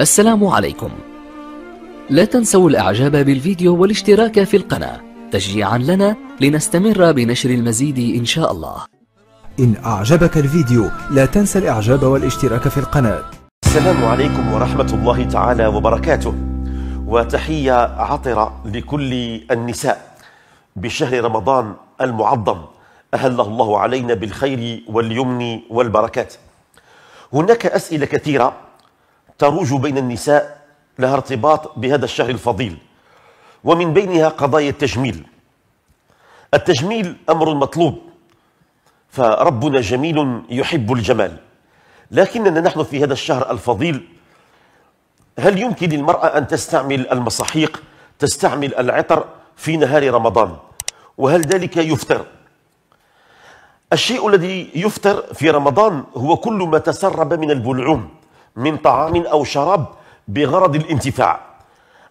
السلام عليكم لا تنسوا الاعجاب بالفيديو والاشتراك في القناة تشجيعا لنا لنستمر بنشر المزيد ان شاء الله إن أعجبك الفيديو لا تنسى الإعجاب والاشتراك في القناة السلام عليكم ورحمة الله تعالى وبركاته وتحية عطرة لكل النساء بشهر رمضان المعظم أهله الله علينا بالخير واليمن والبركات هناك أسئلة كثيرة تروج بين النساء لها ارتباط بهذا الشهر الفضيل ومن بينها قضايا التجميل التجميل أمر مطلوب فربنا جميل يحب الجمال لكننا نحن في هذا الشهر الفضيل هل يمكن للمرأة أن تستعمل المصحيق تستعمل العطر في نهار رمضان وهل ذلك يفتر الشيء الذي يفتر في رمضان هو كل ما تسرب من البلعوم من طعام أو شراب بغرض الانتفاع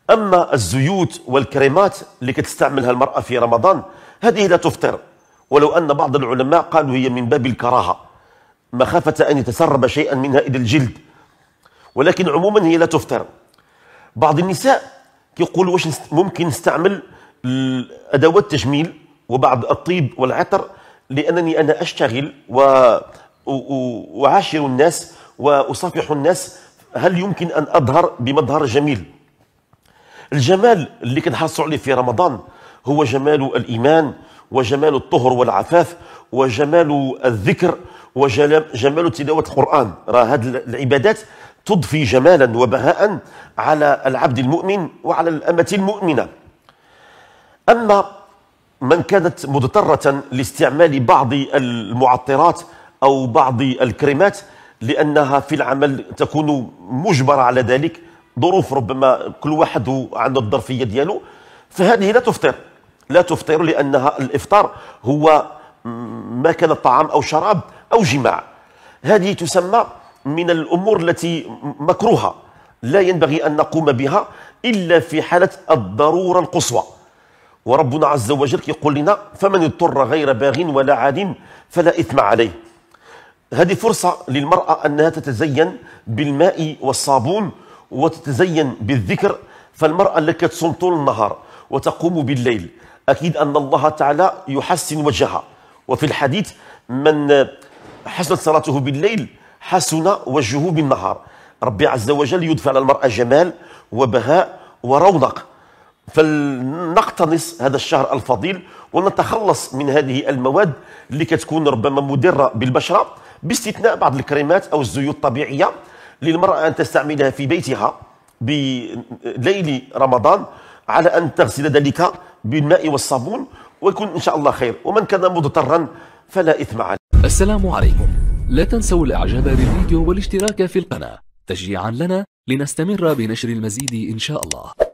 أما الزيوت والكريمات اللي كتستعملها المرأة في رمضان هذه لا تفطر ولو أن بعض العلماء قالوا هي من باب الكراهة مخافة أن يتسرب شيئا منها إلى الجلد ولكن عموما هي لا تفطر بعض النساء كيقولوا واش ممكن نستعمل أدوات تجميل وبعض الطيب والعطر لأنني أنا أشتغل و... و... وعاشر الناس وأصافح الناس هل يمكن أن أظهر بمظهر جميل الجمال اللي كنحصل عليه في رمضان هو جمال الإيمان وجمال الطهر والعفاف وجمال الذكر وجمال تلاوة القرآن راه هذه العبادات تضفي جمالا وبهاء على العبد المؤمن وعلى الأمة المؤمنة أما من كانت مضطرة لاستعمال بعض المعطرات أو بعض الكريمات لأنها في العمل تكون مجبرة على ذلك ظروف ربما كل واحد عنده الظرفية ديالو فهذه لا تفطر لا تفطر لأنها الإفطار هو ما كان طعام أو شراب أو جماع هذه تسمى من الأمور التي مكروهة لا ينبغي أن نقوم بها إلا في حالة الضرورة القصوى وربنا عز وجل يقول لنا فمن اضطر غير باغ ولا عاد فلا إثم عليه هذه فرصة للمرأة أنها تتزين بالماء والصابون وتتزين بالذكر فالمرأة اللي تصوم طول النهار وتقوم بالليل أكيد أن الله تعالى يحسن وجهها وفي الحديث من حسنت صلاته بالليل حسن وجهه بالنهار ربي عز وجل يدفع على المرأة جمال وبهاء ورونق فلنقتنص هذا الشهر الفضيل ونتخلص من هذه المواد اللي كتكون ربما مدرة بالبشرة باستثناء بعض الكريمات أو الزيوت الطبيعية للمرأة أن تستعملها في بيتها بليل رمضان على أن تغسل ذلك بالماء والصابون ويكون إن شاء الله خير ومن كان مضطرا فلا إثم عليه السلام عليكم لا تنسوا الإعجاب بالفيديو والاشتراك في القناة تشجيعا لنا لنستمر بنشر المزيد إن شاء الله